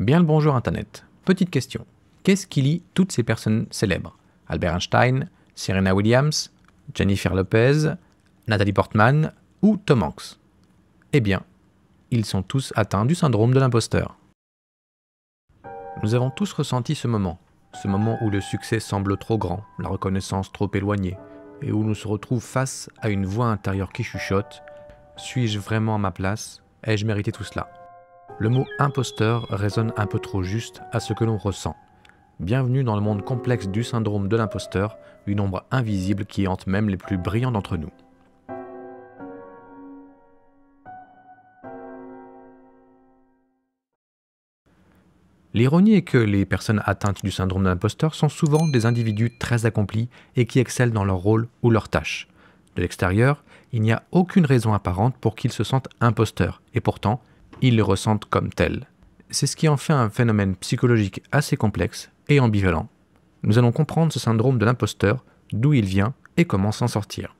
Bien le bonjour Internet. Petite question. Qu'est-ce qui lie toutes ces personnes célèbres Albert Einstein, Serena Williams, Jennifer Lopez, Nathalie Portman ou Tom Hanks Eh bien, ils sont tous atteints du syndrome de l'imposteur. Nous avons tous ressenti ce moment, ce moment où le succès semble trop grand, la reconnaissance trop éloignée, et où nous se retrouvons face à une voix intérieure qui chuchote ⁇ Suis-je vraiment à ma place Ai-je mérité tout cela ?⁇ le mot imposteur résonne un peu trop juste à ce que l'on ressent. Bienvenue dans le monde complexe du syndrome de l'imposteur, une ombre invisible qui hante même les plus brillants d'entre nous. L'ironie est que les personnes atteintes du syndrome de l'imposteur sont souvent des individus très accomplis et qui excellent dans leur rôle ou leur tâche. De l'extérieur, il n'y a aucune raison apparente pour qu'ils se sentent imposteurs, et pourtant, ils le ressentent comme tel. C'est ce qui en fait un phénomène psychologique assez complexe et ambivalent. Nous allons comprendre ce syndrome de l'imposteur, d'où il vient et comment s'en sortir.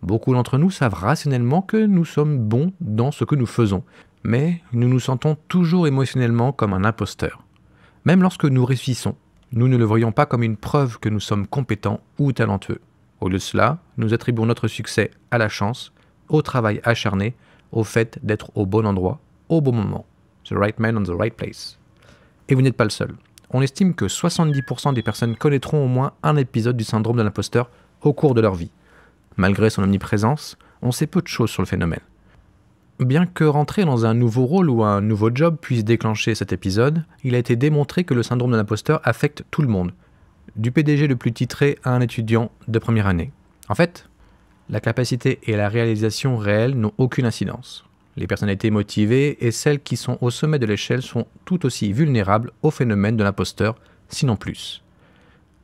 Beaucoup d'entre nous savent rationnellement que nous sommes bons dans ce que nous faisons, mais nous nous sentons toujours émotionnellement comme un imposteur. Même lorsque nous réussissons, nous ne le voyons pas comme une preuve que nous sommes compétents ou talentueux. Au lieu de cela, nous attribuons notre succès à la chance, au travail acharné, au fait d'être au bon endroit, au bon moment. The right man on the right place. Et vous n'êtes pas le seul. On estime que 70% des personnes connaîtront au moins un épisode du syndrome de l'imposteur au cours de leur vie. Malgré son omniprésence, on sait peu de choses sur le phénomène. Bien que rentrer dans un nouveau rôle ou un nouveau job puisse déclencher cet épisode, il a été démontré que le syndrome de l'imposteur affecte tout le monde, du PDG le plus titré à un étudiant de première année. En fait, la capacité et la réalisation réelle n'ont aucune incidence. Les personnalités motivées et celles qui sont au sommet de l'échelle sont tout aussi vulnérables au phénomène de l'imposteur, sinon plus.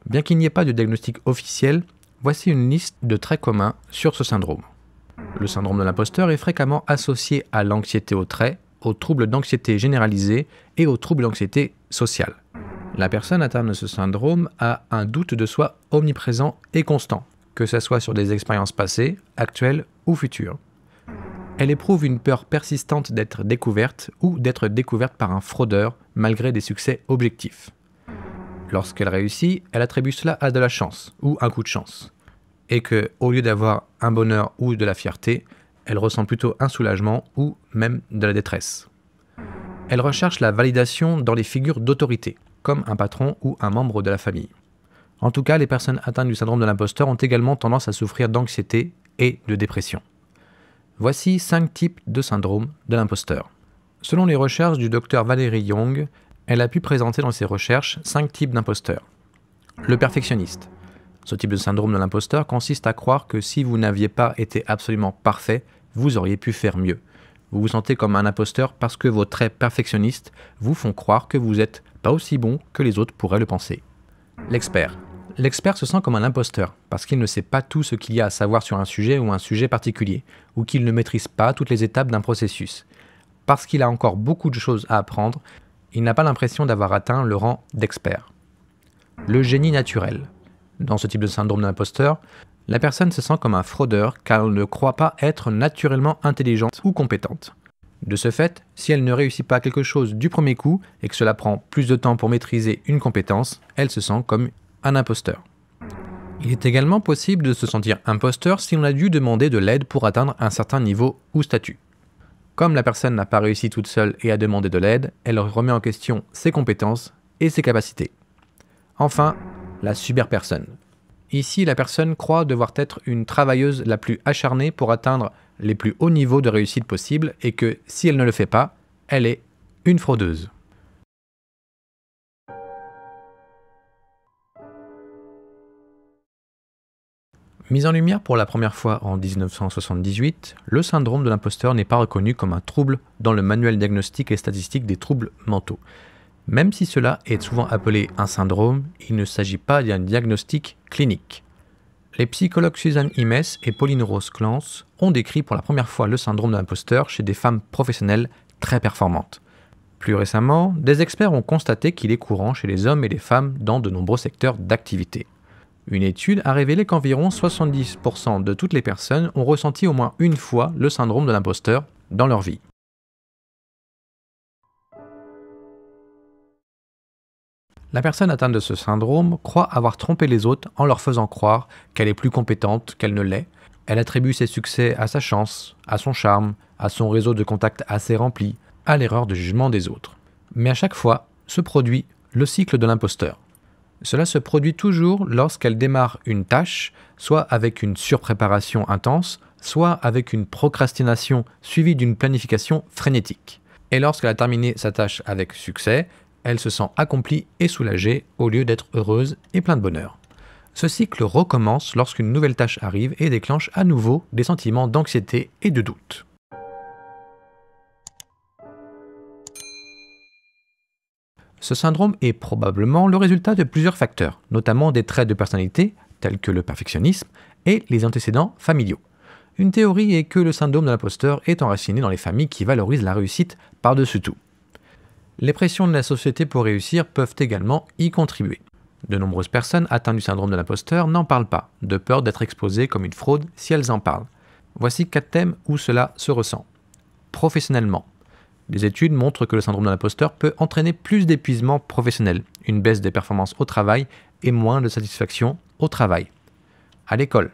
Bien qu'il n'y ait pas de diagnostic officiel, voici une liste de traits communs sur ce syndrome. Le syndrome de l'imposteur est fréquemment associé à l'anxiété au trait, aux troubles d'anxiété généralisée et aux troubles d'anxiété sociale. La personne atteinte de ce syndrome a un doute de soi omniprésent et constant, que ce soit sur des expériences passées, actuelles ou futures. Elle éprouve une peur persistante d'être découverte ou d'être découverte par un fraudeur malgré des succès objectifs. Lorsqu'elle réussit, elle attribue cela à de la chance ou un coup de chance. Et que, au lieu d'avoir un bonheur ou de la fierté, elle ressent plutôt un soulagement ou même de la détresse. Elle recherche la validation dans les figures d'autorité, comme un patron ou un membre de la famille. En tout cas, les personnes atteintes du syndrome de l'imposteur ont également tendance à souffrir d'anxiété et de dépression. Voici 5 types de syndrome de l'imposteur. Selon les recherches du docteur Valérie Young, elle a pu présenter dans ses recherches 5 types d'imposteur. Le perfectionniste. Ce type de syndrome de l'imposteur consiste à croire que si vous n'aviez pas été absolument parfait, vous auriez pu faire mieux vous vous sentez comme un imposteur parce que vos traits perfectionnistes vous font croire que vous n'êtes pas aussi bon que les autres pourraient le penser. L'expert. L'expert se sent comme un imposteur parce qu'il ne sait pas tout ce qu'il y a à savoir sur un sujet ou un sujet particulier, ou qu'il ne maîtrise pas toutes les étapes d'un processus. Parce qu'il a encore beaucoup de choses à apprendre, il n'a pas l'impression d'avoir atteint le rang d'expert. Le génie naturel. Dans ce type de syndrome d'imposteur, la personne se sent comme un fraudeur car elle ne croit pas être naturellement intelligente ou compétente. De ce fait, si elle ne réussit pas quelque chose du premier coup et que cela prend plus de temps pour maîtriser une compétence, elle se sent comme un imposteur. Il est également possible de se sentir imposteur si on a dû demander de l'aide pour atteindre un certain niveau ou statut. Comme la personne n'a pas réussi toute seule et a demandé de l'aide, elle remet en question ses compétences et ses capacités. Enfin, la super personne, Ici, la personne croit devoir être une travailleuse la plus acharnée pour atteindre les plus hauts niveaux de réussite possible et que si elle ne le fait pas, elle est une fraudeuse. Mise en lumière pour la première fois en 1978, le syndrome de l'imposteur n'est pas reconnu comme un trouble dans le manuel diagnostique et statistique des troubles mentaux. Même si cela est souvent appelé un syndrome, il ne s'agit pas d'un diagnostic clinique. Les psychologues Suzanne Imes et Pauline Rose Clance ont décrit pour la première fois le syndrome de l'imposteur chez des femmes professionnelles très performantes. Plus récemment, des experts ont constaté qu'il est courant chez les hommes et les femmes dans de nombreux secteurs d'activité. Une étude a révélé qu'environ 70% de toutes les personnes ont ressenti au moins une fois le syndrome de l'imposteur dans leur vie. La personne atteinte de ce syndrome croit avoir trompé les autres en leur faisant croire qu'elle est plus compétente qu'elle ne l'est. Elle attribue ses succès à sa chance, à son charme, à son réseau de contacts assez rempli, à l'erreur de jugement des autres. Mais à chaque fois se produit le cycle de l'imposteur. Cela se produit toujours lorsqu'elle démarre une tâche, soit avec une surpréparation intense, soit avec une procrastination suivie d'une planification frénétique. Et lorsqu'elle a terminé sa tâche avec succès, elle se sent accomplie et soulagée au lieu d'être heureuse et pleine de bonheur. Ce cycle recommence lorsqu'une nouvelle tâche arrive et déclenche à nouveau des sentiments d'anxiété et de doute. Ce syndrome est probablement le résultat de plusieurs facteurs, notamment des traits de personnalité, tels que le perfectionnisme, et les antécédents familiaux. Une théorie est que le syndrome de l'imposteur est enraciné dans les familles qui valorisent la réussite par-dessus tout. Les pressions de la société pour réussir peuvent également y contribuer. De nombreuses personnes atteintes du syndrome de l'imposteur n'en parlent pas, de peur d'être exposées comme une fraude si elles en parlent. Voici quatre thèmes où cela se ressent. Professionnellement. Les études montrent que le syndrome de l'imposteur peut entraîner plus d'épuisement professionnel, une baisse des performances au travail et moins de satisfaction au travail. À l'école.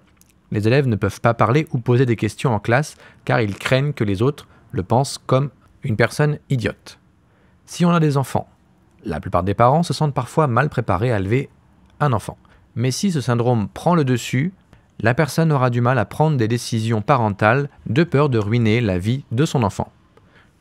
Les élèves ne peuvent pas parler ou poser des questions en classe car ils craignent que les autres le pensent comme une personne idiote. Si on a des enfants, la plupart des parents se sentent parfois mal préparés à élever un enfant. Mais si ce syndrome prend le dessus, la personne aura du mal à prendre des décisions parentales de peur de ruiner la vie de son enfant.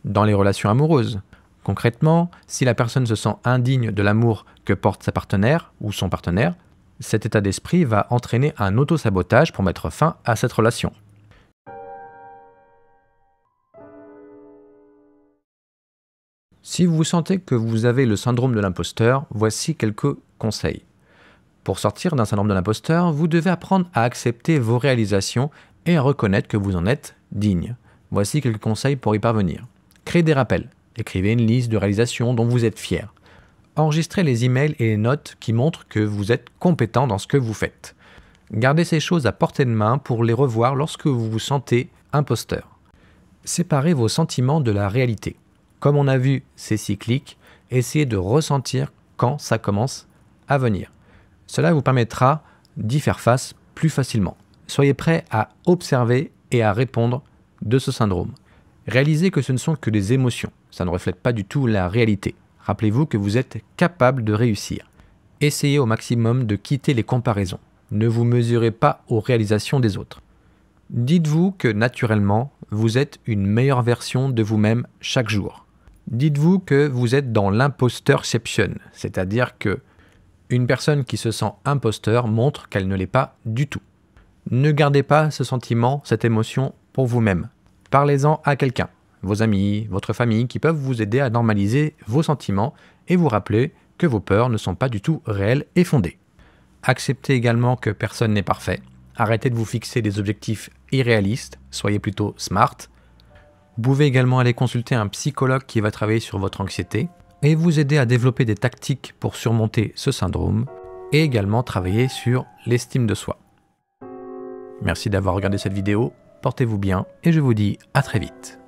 Dans les relations amoureuses, concrètement, si la personne se sent indigne de l'amour que porte sa partenaire ou son partenaire, cet état d'esprit va entraîner un autosabotage pour mettre fin à cette relation. Si vous sentez que vous avez le syndrome de l'imposteur, voici quelques conseils. Pour sortir d'un syndrome de l'imposteur, vous devez apprendre à accepter vos réalisations et à reconnaître que vous en êtes digne. Voici quelques conseils pour y parvenir. Créez des rappels. Écrivez une liste de réalisations dont vous êtes fier. Enregistrez les emails et les notes qui montrent que vous êtes compétent dans ce que vous faites. Gardez ces choses à portée de main pour les revoir lorsque vous vous sentez imposteur. Séparez vos sentiments de la réalité. Comme on a vu, c'est cyclique. Essayez de ressentir quand ça commence à venir. Cela vous permettra d'y faire face plus facilement. Soyez prêt à observer et à répondre de ce syndrome. Réalisez que ce ne sont que des émotions, ça ne reflète pas du tout la réalité. Rappelez-vous que vous êtes capable de réussir. Essayez au maximum de quitter les comparaisons. Ne vous mesurez pas aux réalisations des autres. Dites-vous que naturellement, vous êtes une meilleure version de vous-même chaque jour dites-vous que vous êtes dans l'imposterception, c'est-à-dire que une personne qui se sent imposteur montre qu'elle ne l'est pas du tout. Ne gardez pas ce sentiment, cette émotion pour vous-même. Parlez-en à quelqu'un, vos amis, votre famille, qui peuvent vous aider à normaliser vos sentiments et vous rappeler que vos peurs ne sont pas du tout réelles et fondées. Acceptez également que personne n'est parfait. Arrêtez de vous fixer des objectifs irréalistes, soyez plutôt smart, vous pouvez également aller consulter un psychologue qui va travailler sur votre anxiété et vous aider à développer des tactiques pour surmonter ce syndrome et également travailler sur l'estime de soi. Merci d'avoir regardé cette vidéo, portez-vous bien et je vous dis à très vite.